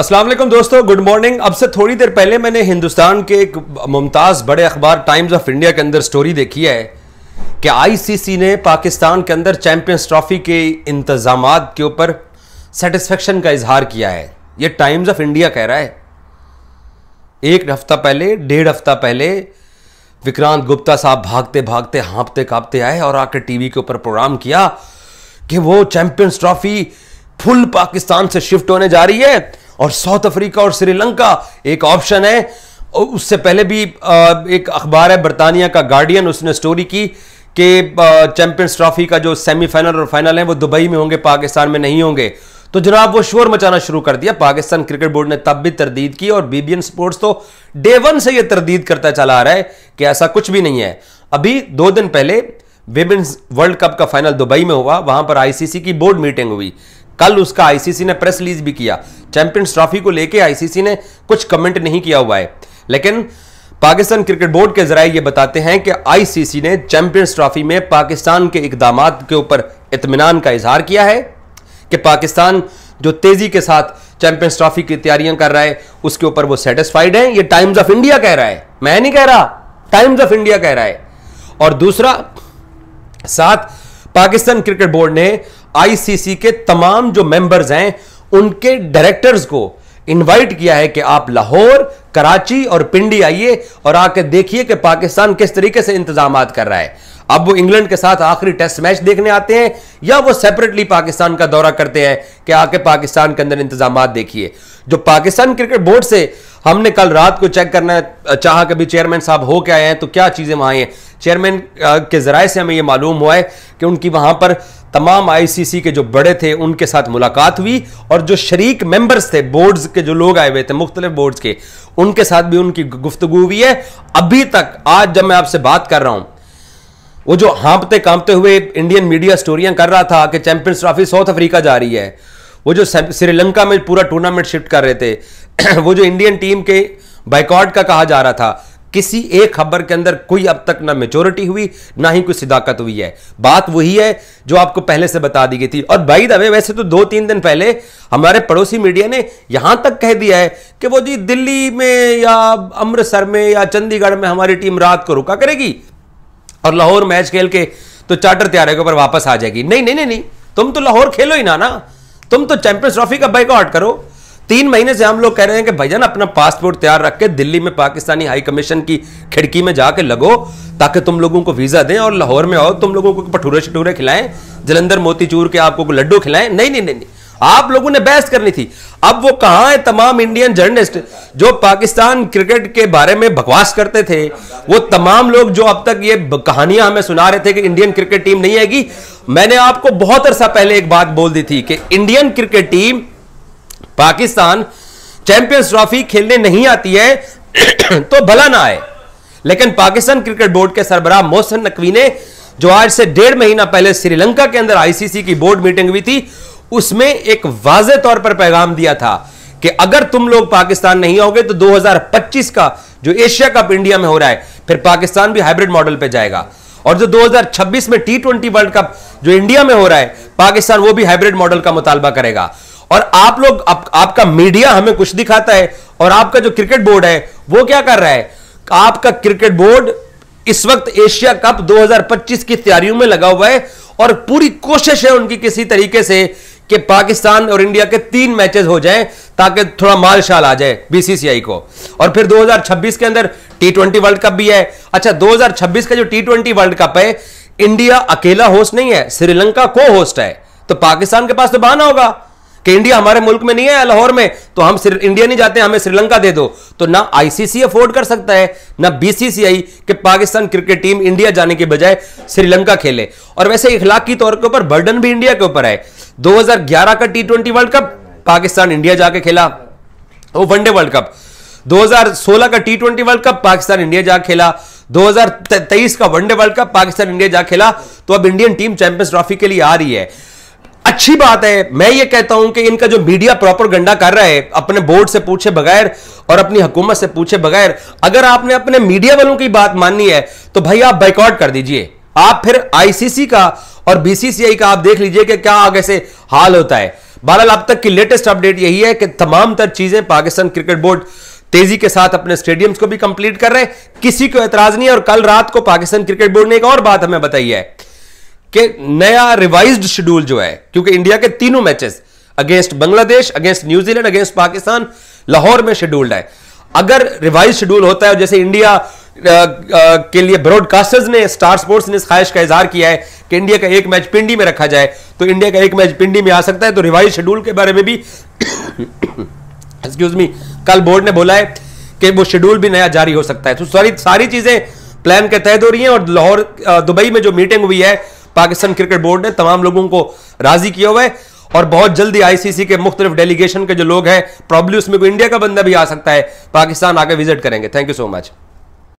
अस्सलाम वालेकुम दोस्तों गुड मॉर्निंग अब से थोड़ी देर पहले मैंने हिंदुस्तान के एक मुमताज़ बड़े अखबार टाइम्स ऑफ इंडिया के अंदर स्टोरी देखी है कि आईसीसी ने पाकिस्तान के अंदर चैंपियंस ट्रॉफी के इंतज़ाम के ऊपर सेटिस्फेक्शन का इजहार किया है ये टाइम्स ऑफ इंडिया कह रहा है एक हफ्ता पहले डेढ़ हफ्ता पहले विक्रांत गुप्ता साहब भागते भागते हाँपते कांपते आए और आकर टीवी के ऊपर प्रोग्राम किया कि वो चैंपियंस ट्रॉफी फुल पाकिस्तान से शिफ्ट होने जा रही है और साउथ अफ्रीका और श्रीलंका एक ऑप्शन है उससे पहले भी एक अखबार है बरतानिया का गार्डियन उसने स्टोरी की कि चैंपियंस ट्रॉफी का जो सेमीफाइनल और फाइनल है वो दुबई में होंगे पाकिस्तान में नहीं होंगे तो जनाब वो शोर मचाना शुरू कर दिया पाकिस्तान क्रिकेट बोर्ड ने तब भी तरदीद की और बीबीएन स्पोर्ट्स तो डे वन से ये तरदीद करता चला आ रहा है कि ऐसा कुछ भी नहीं है अभी दो दिन पहले वेमेंस वर्ल्ड कप का फाइनल दुबई में हुआ वहां पर आईसीसी की बोर्ड मीटिंग हुई कल उसका आईसीसी ने प्रेस रिलीज भी किया चैंपियंस ट्रॉफी को लेकर आईसीसी ने कुछ कमेंट नहीं किया हुआ है लेकिन पाकिस्तान क्रिकेट बोर्ड के जरिए ये बताते हैं कि आईसीसी ने चैंपियंस ट्रॉफी में पाकिस्तान के इकदाम के ऊपर इतमान का इजहार किया है कि पाकिस्तान जो तेजी के साथ चैंपियंस ट्रॉफी की तैयारियां कर रहा है उसके ऊपर वो सेटिस्फाइड है ये टाइम्स ऑफ इंडिया कह रहा है मैं नहीं कह रहा टाइम्स ऑफ इंडिया कह रहा है और दूसरा साथ पाकिस्तान क्रिकेट बोर्ड ने आईसीसी के तमाम जो मेंबर्स हैं उनके डायरेक्टर्स को इनवाइट किया है कि आप लाहौर कराची और पिंडी आइए और आके देखिए कि पाकिस्तान किस तरीके से इंतजाम कर रहा है अब वो इंग्लैंड के साथ आखिरी टेस्ट मैच देखने आते हैं या वो सेपरेटली पाकिस्तान का दौरा करते हैं कि आके पाकिस्तान के अंदर इंतजाम देखिए जो पाकिस्तान क्रिकेट बोर्ड से हमने कल रात को चेक करना चाहा कभी चेयरमैन साहब हो के आए हैं तो क्या चीज़ें वहां हैं चेयरमैन के जराये से हमें यह मालूम हुआ है कि उनकी वहां पर तमाम आईसीसी के जो बड़े थे उनके साथ मुलाकात हुई और जो शरीक मेंबर्स थे बोर्ड्स के जो लोग आए हुए थे मुख्तलिफ बोर्ड्स के उनके साथ भी उनकी गुफ्तगु हुई है अभी तक आज जब मैं आपसे बात कर रहा हूं वो जो हाँपते कांपते हुए इंडियन मीडिया स्टोरियां कर रहा था कि चैंपियंस ट्रॉफी साउथ अफ्रीका जा रही है वो जो श्रीलंका में पूरा टूर्नामेंट शिफ्ट कर रहे थे वो जो इंडियन टीम के बाइकॉट का कहा जा रहा था किसी एक खबर के अंदर कोई अब तक ना मेचोरिटी हुई ना ही कोई सिदाकत हुई है बात वही है जो आपको पहले से बता दी गई थी और भाई दबे वैसे तो दो तीन दिन पहले हमारे पड़ोसी मीडिया ने यहां तक कह दिया है कि वो जी दिल्ली में या अमृतसर में या चंडीगढ़ में हमारी टीम रात को रुका करेगी और लाहौर मैच खेल के तो चार्टर त्यारे के ऊपर वापस आ जाएगी नहीं नहीं नहीं नहीं तुम तो लाहौर खेलो ही ना ना तुम तो चैंपियंस ट्रॉफी का बाइकआउट करो तीन महीने से हम लोग कह रहे हैं कि भैया अपना पासपोर्ट तैयार रख के दिल्ली में पाकिस्तानी हाई कमीशन की खिड़की में जाके लगो ताकि तुम लोगों को वीजा दें और लाहौर में आओ तुम लोगों को भटूरे शटूरे खिलाएं जलंधर मोतीचूर के आपको लड्डू खिलाएं नहीं नहीं नहीं, नहीं। आप लोगों ने बहस करनी थी अब वो कहां है तमाम इंडियन जर्नलिस्ट जो पाकिस्तान क्रिकेट के बारे में बकवास करते थे वो तमाम लोग जो अब तक ये कहानियां हमें सुना रहे थे कि इंडियन क्रिकेट टीम नहीं आएगी मैंने आपको बहुत अरसा पहले एक बात बोल दी थी कि Indian cricket team Pakistan champions trophy खेलने नहीं आती है तो भला ना आए लेकिन पाकिस्तान क्रिकेट बोर्ड के सरबराह मोहसन नकवी ने जो आज से डेढ़ महीना पहले श्रीलंका के अंदर आईसीसी की बोर्ड मीटिंग हुई थी उसमें एक वाजे तौर पर पैगाम दिया था कि अगर तुम लोग पाकिस्तान नहीं आओगे तो 2025 का जो एशिया कप इंडिया में हो रहा है फिर पाकिस्तान भी हाइब्रिड मॉडल पर जाएगा और जो 2026 में टी ट्वेंटी वर्ल्ड कप जो इंडिया में हो रहा है पाकिस्तान वो भी हाइब्रिड मॉडल का मुतालबा करेगा और आप लोग आप, आपका मीडिया हमें कुछ दिखाता है और आपका जो क्रिकेट बोर्ड है वो क्या कर रहा है आपका क्रिकेट बोर्ड इस वक्त एशिया कप 2025 की तैयारियों में लगा हुआ है और पूरी कोशिश है उनकी किसी तरीके से कि पाकिस्तान और इंडिया के तीन मैचेस हो जाएं ताकि थोड़ा माल शाल आ जाए बीसीसीआई को और फिर 2026 के अंदर टी ट्वेंटी वर्ल्ड कप भी है अच्छा 2026 का जो टी ट्वेंटी वर्ल्ड कप है इंडिया अकेला होस्ट नहीं है श्रीलंका को होस्ट है तो पाकिस्तान के पास तो बहाना होगा कि इंडिया हमारे मुल्क में नहीं है लाहौर में तो हम इंडिया नहीं जाते हमें श्रीलंका दे दो तो ना आईसीसी अफोर्ड कर सकता है ना बीसीसीआई कि पाकिस्तान क्रिकेट टीम इंडिया जाने के बजाय श्रीलंका खेले और वैसे इखलाकी तौर के ऊपर बर्डन भी इंडिया के ऊपर है दो का T twenty world cup Pakistan India जाके खेला वो वनडे वर्ल्ड कप 2016 का T twenty world cup Pakistan India जा खेला 2023 का one day world cup Pakistan India जा खेला तो अब इंडियन टीम चैंपियंस ट्रॉफी के लिए आ रही है अच्छी बात है मैं ये कहता हूं कि इनका जो मीडिया प्रॉपर गंडा कर रहा है अपने बोर्ड से पूछे बगैर और अपनी हुकूमत से पूछे बगैर अगर आपने अपने मीडिया वालों की बात माननी है तो भाई आप बाइकआउट कर दीजिए आप फिर आईसीसी का और बीसीसीआई का आप देख लीजिए कि क्या आगे से हाल होता है बहरहाल अब तक की लेटेस्ट अपडेट यही है कि तमाम तर चीजें पाकिस्तान क्रिकेट बोर्ड तेजी के साथ अपने स्टेडियम्स को भी कंप्लीट कर रहे हैं किसी को एतराज नहीं है और कल रात को पाकिस्तान क्रिकेट बोर्ड ने एक और बात हमें बताई है कि नया रिवाइज्ड शेड्यूल जो है क्योंकि इंडिया के तीनों matches against Bangladesh against New Zealand against Pakistan Lahore में शेड्यूल्ड है अगर रिवाइज शेड्यूल होता है जैसे इंडिया आ, आ, के लिए ब्रॉडकास्टर्स ने स्टार स्पोर्ट्स ने इस ख्वाहिश का इजहार किया है कि इंडिया का एक मैच पिंडी में रखा जाए तो इंडिया का एक मैच पिंडी में आ सकता है तो रिवाइज शेड्यूल के बारे में भी एक्सक्यूज मी कल बोर्ड ने बोला है कि वो शेड्यूल भी नया जारी हो सकता है तो सारी सारी चीजें प्लान के तहत हो रही हैं और लाहौर दुबई में जो मीटिंग हुई है पाकिस्तान क्रिकेट बोर्ड ने तमाम लोगों को राजी किया हुआ है और बहुत जल्दी आईसीसी के मुख्तलिफ डेलीगेशन के जो लोग हैं प्रॉब्लम उसमें कोई इंडिया का बंदा भी आ सकता है पाकिस्तान आकर विजिट करेंगे थैंक यू सो मच